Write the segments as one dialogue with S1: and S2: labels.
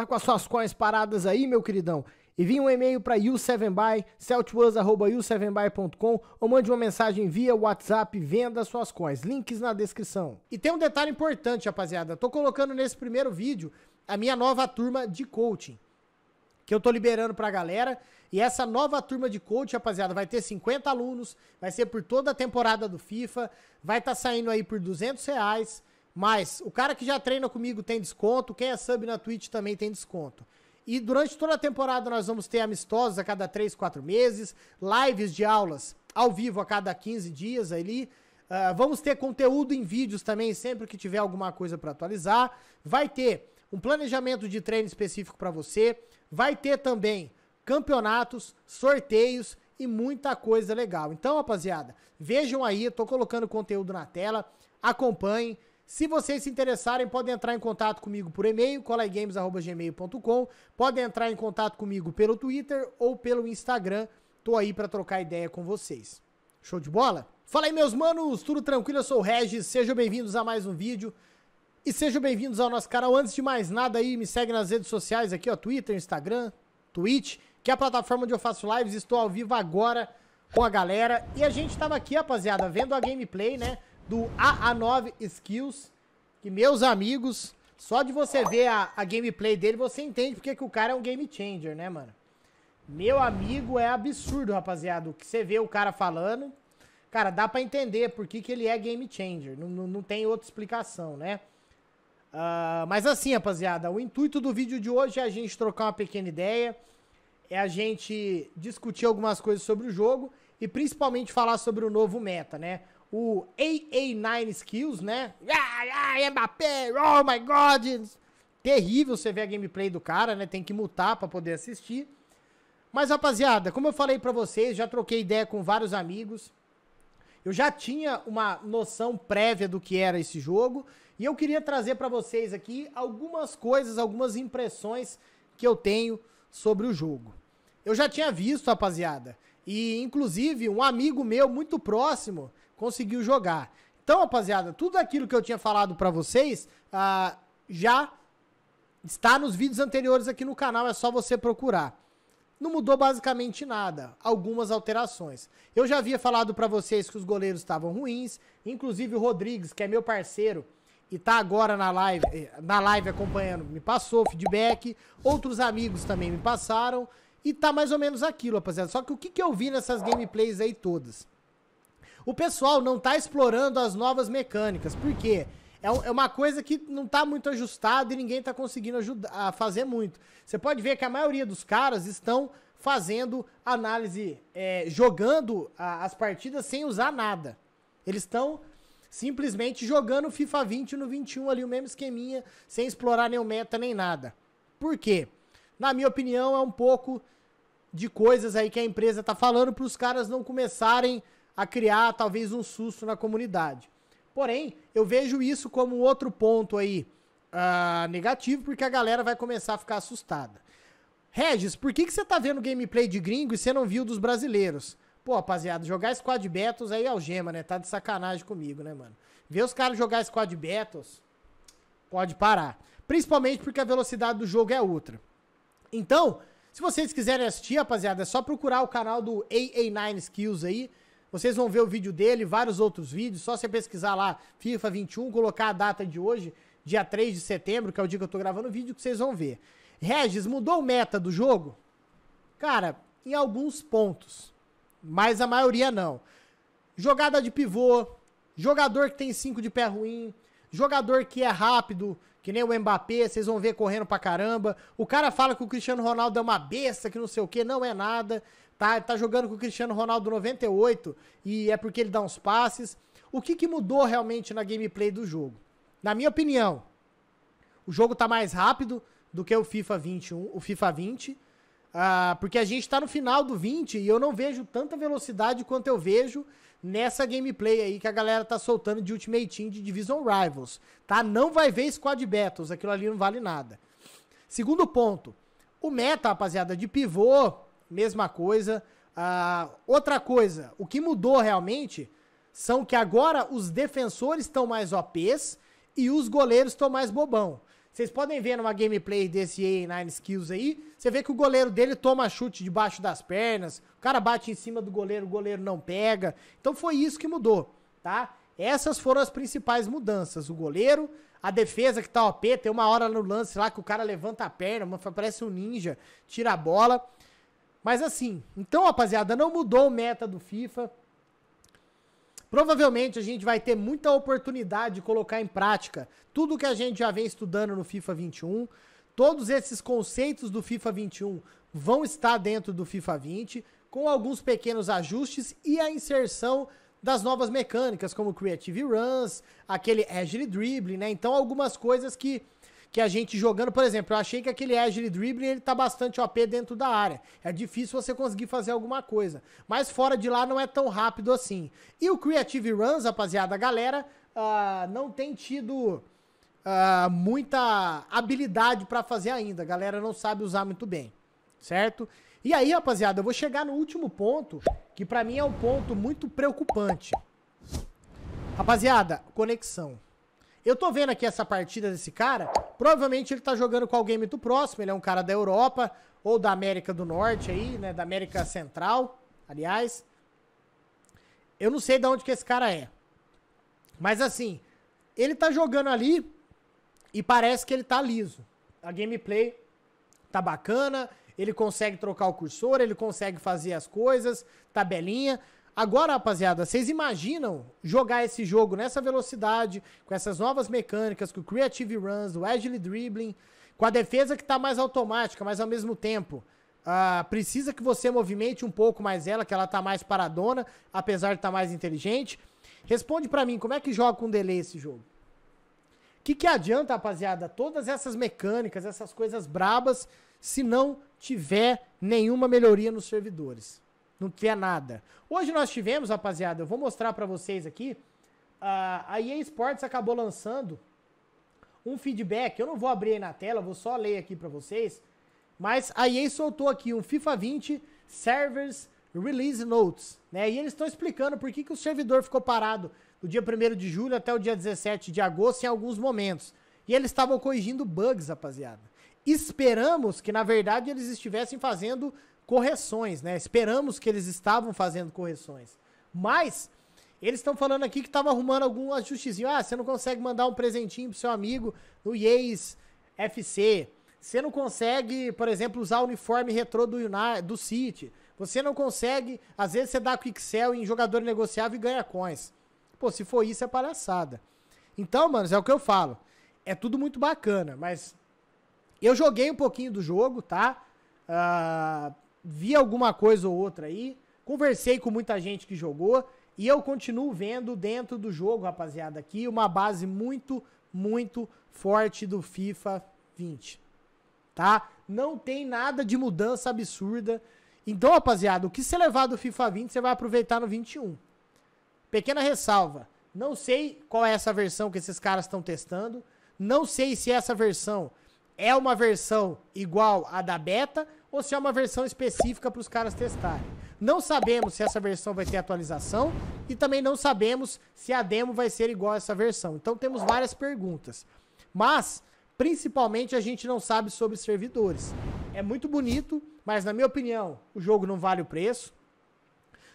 S1: Tá com as suas coins paradas aí, meu queridão? e Envie um e-mail para u7buy, celtwas.u7buy.com ou mande uma mensagem via WhatsApp, venda suas coins. Links na descrição. E tem um detalhe importante, rapaziada. Tô colocando nesse primeiro vídeo a minha nova turma de coaching que eu tô liberando pra galera. E essa nova turma de coach, rapaziada, vai ter 50 alunos, vai ser por toda a temporada do FIFA, vai estar tá saindo aí por 200 reais. Mas o cara que já treina comigo tem desconto, quem é sub na Twitch também tem desconto. E durante toda a temporada nós vamos ter amistosos a cada 3, 4 meses, lives de aulas ao vivo a cada 15 dias ali. Uh, vamos ter conteúdo em vídeos também, sempre que tiver alguma coisa para atualizar. Vai ter um planejamento de treino específico para você. Vai ter também campeonatos, sorteios e muita coisa legal. Então, rapaziada, vejam aí, estou colocando conteúdo na tela, acompanhem. Se vocês se interessarem, podem entrar em contato comigo por e-mail, colegames.gmail.com. Podem entrar em contato comigo pelo Twitter ou pelo Instagram. Tô aí para trocar ideia com vocês. Show de bola? Fala aí, meus manos, tudo tranquilo? Eu sou o Regis, sejam bem-vindos a mais um vídeo. E sejam bem-vindos ao nosso canal. Antes de mais nada aí, me segue nas redes sociais aqui, ó, Twitter, Instagram, Twitch, que é a plataforma onde eu faço lives. Estou ao vivo agora com a galera. E a gente tava aqui, rapaziada, vendo a gameplay, né? do AA9 Skills, que meus amigos, só de você ver a, a gameplay dele, você entende porque que o cara é um game changer, né, mano? Meu amigo, é absurdo, rapaziada, o que você vê o cara falando. Cara, dá para entender por que, que ele é game changer, não, não, não tem outra explicação, né? Uh, mas assim, rapaziada, o intuito do vídeo de hoje é a gente trocar uma pequena ideia, é a gente discutir algumas coisas sobre o jogo e principalmente falar sobre o novo meta, né? o AA9 Skills, né? Ah, ah, Mbappé, oh my god! Terrível você ver a gameplay do cara, né? Tem que mutar para poder assistir. Mas, rapaziada, como eu falei para vocês, já troquei ideia com vários amigos. Eu já tinha uma noção prévia do que era esse jogo. E eu queria trazer para vocês aqui algumas coisas, algumas impressões que eu tenho sobre o jogo. Eu já tinha visto, rapaziada. E, inclusive, um amigo meu muito próximo conseguiu jogar. Então, rapaziada, tudo aquilo que eu tinha falado para vocês ah, já está nos vídeos anteriores aqui no canal, é só você procurar. Não mudou basicamente nada, algumas alterações. Eu já havia falado para vocês que os goleiros estavam ruins, inclusive o Rodrigues, que é meu parceiro, e tá agora na live, eh, na live acompanhando, me passou feedback, outros amigos também me passaram, e tá mais ou menos aquilo, rapaziada. Só que o que, que eu vi nessas gameplays aí todas? o pessoal não tá explorando as novas mecânicas. Por quê? é, é uma coisa que não está muito ajustada e ninguém está conseguindo ajudar a fazer muito. Você pode ver que a maioria dos caras estão fazendo análise, é, jogando a, as partidas sem usar nada. Eles estão simplesmente jogando FIFA 20 no 21 ali, o mesmo esqueminha, sem explorar nenhum meta nem nada. Por quê? Na minha opinião, é um pouco de coisas aí que a empresa está falando para os caras não começarem a criar talvez um susto na comunidade. Porém, eu vejo isso como outro ponto aí uh, negativo, porque a galera vai começar a ficar assustada. Regis, por que, que você tá vendo gameplay de gringo e você não viu dos brasileiros? Pô, rapaziada, jogar Squad Battles aí é algema, né? Tá de sacanagem comigo, né, mano? Ver os caras jogar Squad Battles, pode parar. Principalmente porque a velocidade do jogo é outra. Então, se vocês quiserem assistir, rapaziada, é só procurar o canal do AA9 Skills aí. Vocês vão ver o vídeo dele, vários outros vídeos. Só você pesquisar lá FIFA 21, colocar a data de hoje, dia 3 de setembro, que é o dia que eu tô gravando o vídeo, que vocês vão ver. Regis, mudou o meta do jogo? Cara, em alguns pontos, mas a maioria não. Jogada de pivô, jogador que tem 5 de pé ruim, jogador que é rápido, que nem o Mbappé, vocês vão ver correndo pra caramba. O cara fala que o Cristiano Ronaldo é uma besta, que não sei o que, não é nada tá, tá jogando com o Cristiano Ronaldo 98 e é porque ele dá uns passes. O que, que mudou realmente na gameplay do jogo? Na minha opinião, o jogo tá mais rápido do que o FIFA 21, o FIFA 20, uh, ah, porque a gente tá no final do 20 e eu não vejo tanta velocidade quanto eu vejo nessa gameplay aí que a galera tá soltando de Ultimate Team de Division Rivals, tá? Não vai ver Squad Battles, aquilo ali não vale nada. Segundo ponto, o meta, rapaziada, de pivô, mesma coisa. Uh, outra coisa, o que mudou realmente são que agora os defensores estão mais OPs e os goleiros estão mais bobão. Vocês podem ver numa gameplay desse A9 Skills aí, você vê que o goleiro dele toma chute debaixo das pernas, o cara bate em cima do goleiro, o goleiro não pega. Então foi isso que mudou, tá? Essas foram as principais mudanças. O goleiro, a defesa que tá OP, tem uma hora no lance lá que o cara levanta a perna, parece um ninja, tira a bola. Mas assim, então, rapaziada, não mudou o meta do FIFA. Provavelmente a gente vai ter muita oportunidade de colocar em prática tudo que a gente já vem estudando no FIFA 21. Todos esses conceitos do FIFA 21 vão estar dentro do FIFA 20, com alguns pequenos ajustes e a inserção das novas mecânicas, como Creative Runs, aquele Agile Dribbling, né? Então, algumas coisas que que a gente jogando, por exemplo, eu achei que aquele Agile dribble ele tá bastante OP dentro da área. É difícil você conseguir fazer alguma coisa, mas fora de lá não é tão rápido assim. E o Creative Runs, rapaziada, a galera uh, não tem tido uh, muita habilidade para fazer ainda. A galera não sabe usar muito bem, certo? E aí, rapaziada, eu vou chegar no último ponto, que para mim é um ponto muito preocupante. Rapaziada, conexão. Eu tô vendo aqui essa partida desse cara Provavelmente ele tá jogando com alguém muito próximo, ele é um cara da Europa ou da América do Norte aí, né, da América Central, aliás. Eu não sei de onde que esse cara é. Mas assim, ele tá jogando ali e parece que ele tá liso. A gameplay tá bacana, ele consegue trocar o cursor, ele consegue fazer as coisas, tabelinha. Agora, rapaziada, vocês imaginam jogar esse jogo nessa velocidade, com essas novas mecânicas, com o Creative Runs, o Agile Dribbling, com a defesa que está mais automática, mas ao mesmo tempo uh, precisa que você movimente um pouco mais ela, que ela está mais paradona, apesar de estar tá mais inteligente. Responde para mim, como é que joga com delay esse jogo? O que, que adianta, rapaziada, todas essas mecânicas, essas coisas brabas, se não tiver nenhuma melhoria nos servidores? não tinha nada. Hoje nós tivemos, rapaziada, eu vou mostrar para vocês aqui, a EA Sports acabou lançando um feedback, eu não vou abrir aí na tela, vou só ler aqui para vocês, mas a EA soltou aqui um FIFA 20 Servers Release Notes, né? E eles estão explicando por que, que o servidor ficou parado do dia 1 de julho até o dia 17 de agosto em alguns momentos. E eles estavam corrigindo bugs, rapaziada. Esperamos que, na verdade, eles estivessem fazendo correções, né? Esperamos que eles estavam fazendo correções. Mas eles estão falando aqui que estava arrumando algum ajustezinho. Ah, você não consegue mandar um presentinho pro seu amigo no IES FC. Você não consegue, por exemplo, usar o uniforme retrô do, do City. Você não consegue, às vezes você dá quick sell em jogador negociável e ganha coins. Pô, se for isso é palhaçada. Então, mano, é o que eu falo. É tudo muito bacana, mas eu joguei um pouquinho do jogo, tá? Uh, vi alguma coisa ou outra aí, conversei com muita gente que jogou e eu continuo vendo dentro do jogo, rapaziada, aqui uma base muito, muito forte do FIFA 20. Tá? Não tem nada de mudança absurda. Então, rapaziada, o que você levar do FIFA 20, você vai aproveitar no 21. Pequena ressalva. Não sei qual é essa versão que esses caras estão testando. Não sei se é essa versão é uma versão igual à da beta ou se é uma versão específica para os caras testarem. Não sabemos se essa versão vai ter atualização e também não sabemos se a demo vai ser igual a essa versão. Então temos várias perguntas. Mas, principalmente, a gente não sabe sobre servidores. É muito bonito, mas na minha opinião, o jogo não vale o preço.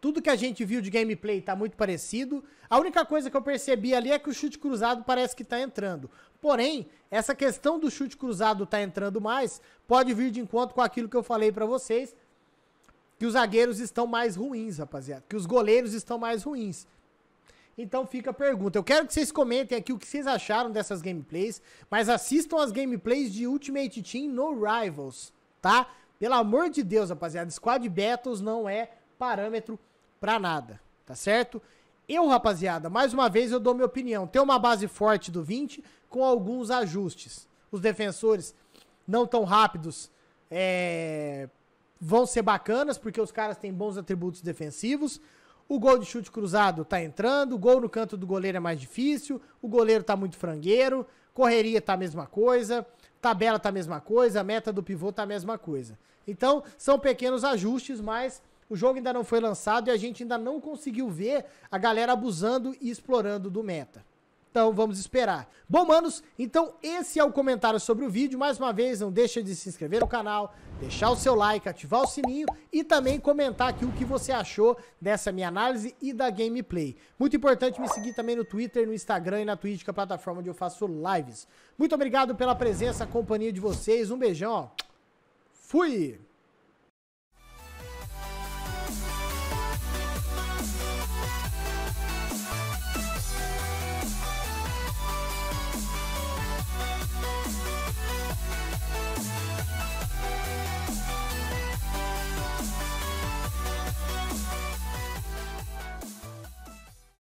S1: Tudo que a gente viu de gameplay tá muito parecido. A única coisa que eu percebi ali é que o chute cruzado parece que tá entrando. Porém, essa questão do chute cruzado tá entrando mais pode vir de encontro com aquilo que eu falei para vocês, que os zagueiros estão mais ruins, rapaziada, que os goleiros estão mais ruins. Então fica a pergunta. Eu quero que vocês comentem aqui o que vocês acharam dessas gameplays, mas assistam as gameplays de Ultimate Team no Rivals, tá? Pelo amor de Deus, rapaziada, Squad Battles não é parâmetro para nada, tá certo? Eu, rapaziada, mais uma vez eu dou minha opinião. Tem uma base forte do 20 com alguns ajustes. Os defensores não tão rápidos é, vão ser bacanas, porque os caras têm bons atributos defensivos. O gol de chute cruzado tá entrando, o gol no canto do goleiro é mais difícil, o goleiro tá muito frangueiro, correria tá a mesma coisa, tabela tá a mesma coisa, meta do pivô tá a mesma coisa. Então, são pequenos ajustes, mas o jogo ainda não foi lançado e a gente ainda não conseguiu ver a galera abusando e explorando do meta. Então vamos esperar. Bom, manos, então esse é o comentário sobre o vídeo. Mais uma vez, não deixa de se inscrever no canal, deixar o seu like, ativar o sininho e também comentar aqui o que você achou dessa minha análise e da gameplay. Muito importante me seguir também no Twitter, no Instagram e na Twitch, que é a plataforma onde eu faço lives. Muito obrigado pela presença, a companhia de vocês. Um beijão. Fui!